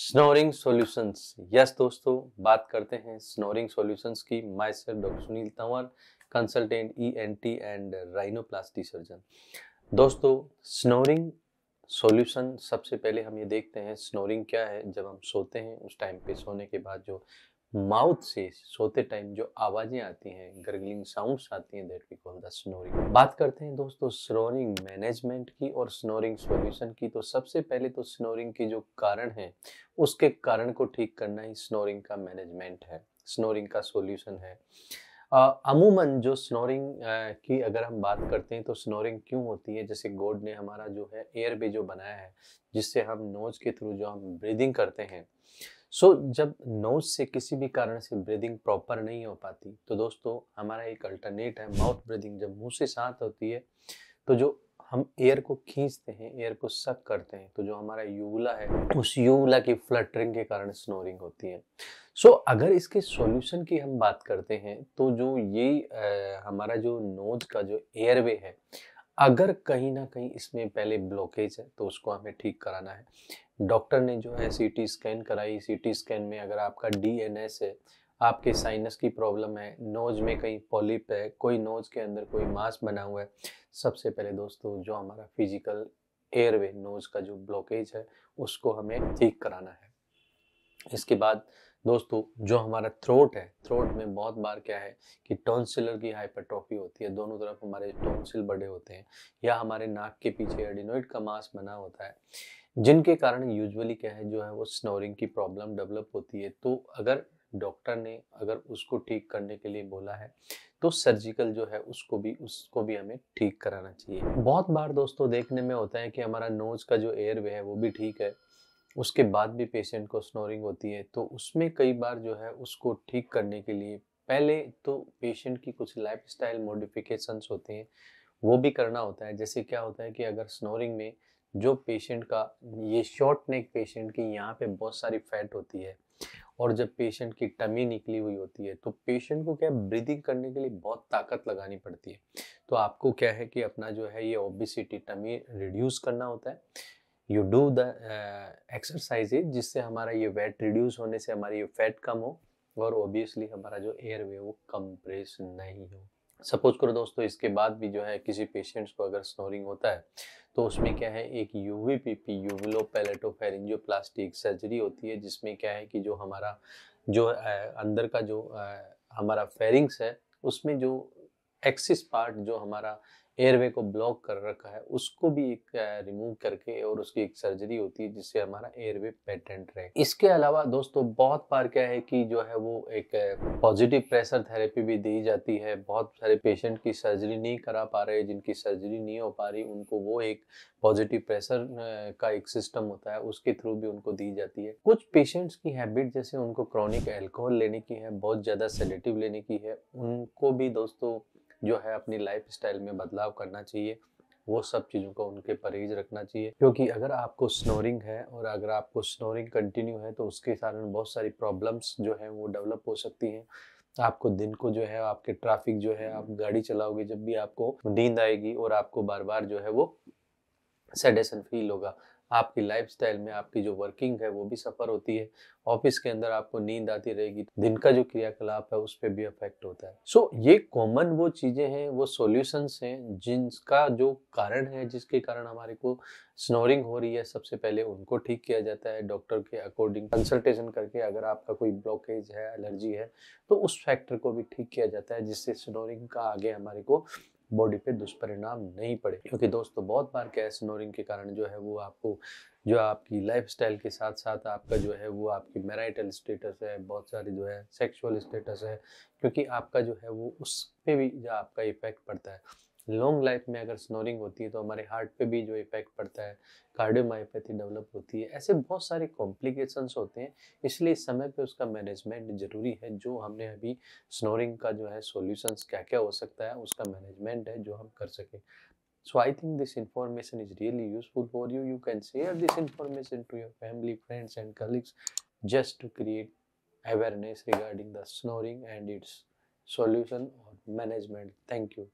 snoring solutions yes दोस्तों बात करते हैं स्नोरिंग सॉल्यूशंस की my sir doctor Sunil Tanwar consultant E N T and rhinoplasty surgeon दोस्तों स्नोरिंग सॉल्यूशन सबसे पहले हम ये देखते हैं स्नोरिंग क्या है जब हम सोते हैं उस टाइम पे सोने के बाद जो माउथ से सोते टाइम जो आवाजें आती हैं गर्गलिंग साउंड्स आती हैं that we call the snoring बात करते हैं दोस्तों स्नोरिंग मैनेजमेंट की और स्नोरिंग सॉल्यूशन की तो सबसे पहले तो स्नोरिंग के जो कारण हैं उसके कारण को ठीक करना ही स्नोरिंग का मैनेजमेंट है स्नोरिंग का सॉल्यूशन है अमूमन जो स्नोरिंग की अगर हम बात करते हैं तो स्नोरिंग क्यों होती है जैसे गोड ने हमारा जो है एयर भी जो बनाया है जिससे हम नोज के थ्रू जो हम ब्रीदिंग करते हैं सो so, जब नोज से किसी भी कारण से ब्रीदिंग प्रॉपर नहीं हो पाती तो दोस्तों हमारा एक अल्टरनेट है माउथ ब्रीदिंग जब मुंह से साथ होती है तो जो हम एयर को खींचते हैं एयर को सक करते हैं तो जो हमारा यूवला है उस यूवला की फ्लटरिंग के कारण स्नोरिंग होती है सो so, अगर इसके सॉल्यूशन की हम बात करते हैं तो जो ये आ, हमारा जो नोज का जो एयरवे है अगर कहीं ना कहीं इसमें पहले ब्लॉकेज है तो उसको हमें ठीक कराना है डॉक्टर ने जो है सीटी स्कैन कराई सीटी स्कैन में अगर आपका डीएनएस है आपके साइनस की प्रॉब्लम है नोज में कहीं पॉलिप है कोई नोज के अंदर कोई मांस बना हुआ है सबसे पहले दोस्तों जो हमारा फिजिकल एयरवे नोज का जो ब्लॉकेज है उसको हमें ठीक कराना है इसके बाद दोस्तों जो हमारा थ्रोट है थ्रोट में बहुत बार क्या है कि टॉन्सिलर की हाइपरट्रॉफी होती है दोनों तरफ हमारे टॉन्सिल बड़े होते हैं या हमारे नाक के पीछे एडिनोइड का मास बना होता है जिनके कारण यूजुअली क्या है जो है वो स्नोरिंग की प्रॉब्लम डेवलप होती है तो अगर डॉक्टर ने अगर उसको ठीक करने के लिए बोला है तो सर्जिकल जो है उसको भी उसको भी हमें ठीक कराना चाहिए बहुत बार दोस्तों देखने में होता है कि हमारा नोज़ का जो एयर वे है वो भी ठीक है उसके बाद भी पेशेंट को स्नोरिंग होती है तो उसमें कई बार जो है उसको ठीक करने के लिए पहले तो पेशेंट की कुछ लाइफ स्टाइल मोडिफिकेशन होते हैं वो भी करना होता है जैसे क्या होता है कि अगर स्नोरिंग में जो पेशेंट का ये शॉर्ट नेक पेशेंट की यहाँ पे बहुत सारी फैट होती है और जब पेशेंट की टमी निकली हुई होती है तो पेशेंट को क्या ब्रीदिंग करने के लिए बहुत ताकत लगानी पड़ती है तो आपको क्या है कि अपना जो है ये ओबिसिटी टमी रिड्यूस करना होता है यू डू द एक्सरसाइज जिससे हमारा ये वेट रिड्यूस होने से हमारी ये फैट कम हो और ओबियसली हमारा जो एयर वे वो कंप्रेस नहीं हो सपोज करो दोस्तों इसके बाद भी जो है किसी पेशेंट्स को अगर स्नोरिंग होता है तो उसमें क्या है एक यूवीपीपी यूविलो पैलेटोफेरिंजो प्लास्टिक सर्जरी होती है जिसमें क्या है कि जो हमारा जो अंदर का जो हमारा फेरिंग्स है उसमें जो एक्सिस पार्ट जो हमारा एयरवे को ब्लॉक कर रखा है उसको भी एक रिमूव करके और उसकी एक सर्जरी होती है जिससे हमारा एयरवे पेटेंट रहे इसके अलावा दोस्तों बहुत बार क्या है कि जो है वो एक पॉजिटिव प्रेशर थेरेपी भी दी जाती है बहुत सारे पेशेंट की सर्जरी नहीं करा पा रहे जिनकी सर्जरी नहीं हो पा रही उनको वो एक पॉजिटिव प्रेशर का एक सिस्टम होता है उसके थ्रू भी उनको दी जाती है कुछ पेशेंट्स की हैबिट जैसे उनको क्रॉनिक एल्कोहल लेने की है बहुत ज़्यादा सेलेटिव लेने की है उनको भी दोस्तों जो है अपनी लाइफ स्टाइल में बदलाव करना चाहिए वो सब चीज़ों को उनके परहेज रखना चाहिए क्योंकि अगर आपको स्नोरिंग है और अगर आपको स्नोरिंग कंटिन्यू है तो उसके कारण बहुत सारी प्रॉब्लम्स जो है वो डेवलप हो सकती हैं आपको दिन को जो है आपके ट्रैफिक जो है आप गाड़ी चलाओगे जब भी आपको नींद आएगी और आपको बार बार जो है वो सेडेशन फील होगा आपकी स्टाइल में आपकी जो वर्किंग है वो भी सफ़र होती है ऑफिस के अंदर आपको नींद आती रहेगी दिन का जो क्रियाकलाप है उस पर भी अफेक्ट होता है सो so, ये कॉमन वो चीज़ें हैं वो सोल्यूशंस हैं जिनका जो कारण है जिसके कारण हमारे को स्नोरिंग हो रही है सबसे पहले उनको ठीक किया जाता है डॉक्टर के अकॉर्डिंग कंसल्टेशन करके अगर आपका कोई ब्लॉकेज है एलर्जी है तो उस फैक्टर को भी ठीक किया जाता है जिससे स्नोरिंग का आगे हमारे को बॉडी पे दुष्परिणाम नहीं पड़े क्योंकि दोस्तों बहुत बार क्या स्नोरिंग के कारण जो है वो आपको जो आपकी लाइफस्टाइल के साथ साथ आपका जो है वो आपकी मैराइटल स्टेटस है बहुत सारी जो है सेक्सुअल स्टेटस है क्योंकि आपका जो है वो उस पर भी जो आपका इफेक्ट पड़ता है लॉन्ग लाइफ में अगर स्नोरिंग होती है तो हमारे हार्ट पे भी जो इफेक्ट पड़ता है कार्डियोमायोपैथी डेवलप होती है ऐसे बहुत सारे कॉम्प्लिकेशंस होते हैं इसलिए समय पे उसका मैनेजमेंट जरूरी है जो हमने अभी स्नोरिंग का जो है सोल्यूशन क्या क्या हो सकता है उसका मैनेजमेंट है जो हम कर सकें so I think this information is really useful for you you can share this information to your family friends and colleagues just to create awareness regarding the snoring and its solution और management thank you